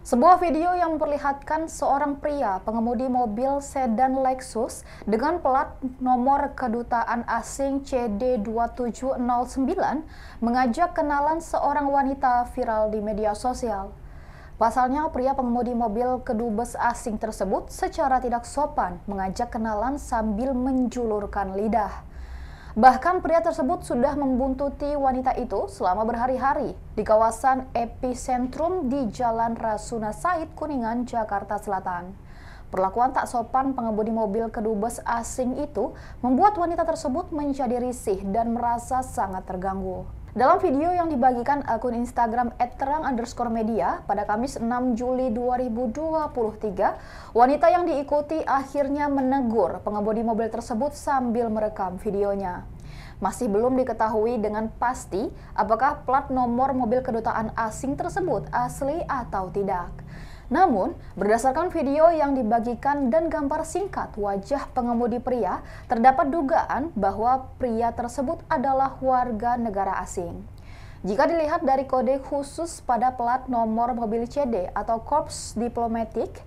Sebuah video yang memperlihatkan seorang pria pengemudi mobil sedan Lexus dengan pelat nomor kedutaan asing CD2709 mengajak kenalan seorang wanita viral di media sosial. Pasalnya, pria pengemudi mobil kedubes asing tersebut secara tidak sopan mengajak kenalan sambil menjulurkan lidah. Bahkan pria tersebut sudah membuntuti wanita itu selama berhari-hari di kawasan epicentrum di Jalan Rasuna Said, Kuningan, Jakarta Selatan. Perlakuan tak sopan pengemudi mobil kedubes asing itu membuat wanita tersebut menjadi risih dan merasa sangat terganggu. Dalam video yang dibagikan akun Instagram @terang underscore media pada Kamis 6 Juli 2023, wanita yang diikuti akhirnya menegur pengemudi mobil tersebut sambil merekam videonya. Masih belum diketahui dengan pasti apakah plat nomor mobil kedutaan asing tersebut asli atau tidak. Namun, berdasarkan video yang dibagikan dan gambar singkat wajah pengemudi pria, terdapat dugaan bahwa pria tersebut adalah warga negara asing. Jika dilihat dari kode khusus pada plat nomor mobil CD atau Corps diplomatic,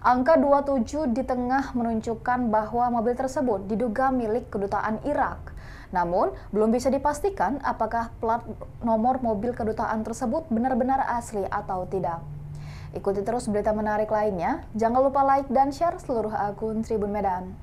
angka 27 di tengah menunjukkan bahwa mobil tersebut diduga milik kedutaan Irak. Namun, belum bisa dipastikan apakah plat nomor mobil kedutaan tersebut benar-benar asli atau tidak. Ikuti terus berita menarik lainnya. Jangan lupa like dan share seluruh akun Tribun Medan.